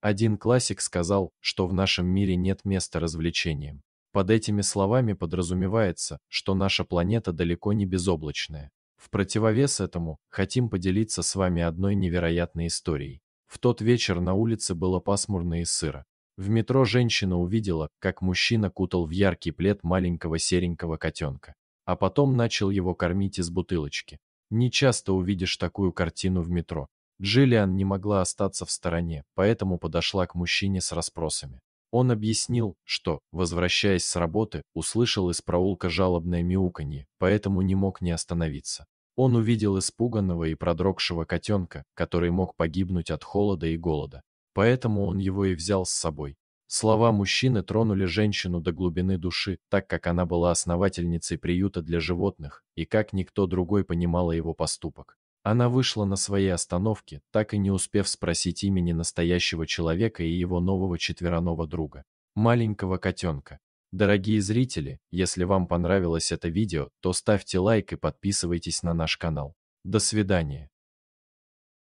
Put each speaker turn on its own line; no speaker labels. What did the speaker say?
Один классик сказал, что в нашем мире нет места развлечениям. Под этими словами подразумевается, что наша планета далеко не безоблачная. В противовес этому хотим поделиться с вами одной невероятной историей. В тот вечер на улице было пасмурно и сыро. В метро женщина увидела, как мужчина кутал в яркий плед маленького серенького котенка, а потом начал его кормить из бутылочки. Не часто увидишь такую картину в метро. Джиллиан не могла остаться в стороне, поэтому подошла к мужчине с расспросами. Он объяснил, что, возвращаясь с работы, услышал из проулка жалобное мяуканье, поэтому не мог не остановиться. Он увидел испуганного и продрогшего котенка, который мог погибнуть от холода и голода. Поэтому он его и взял с собой. Слова мужчины тронули женщину до глубины души, так как она была основательницей приюта для животных, и как никто другой понимала его поступок. Она вышла на своей остановке, так и не успев спросить имени настоящего человека и его нового четвероного друга, маленького котенка. Дорогие зрители, если вам понравилось это видео, то ставьте лайк и подписывайтесь на наш канал. До свидания.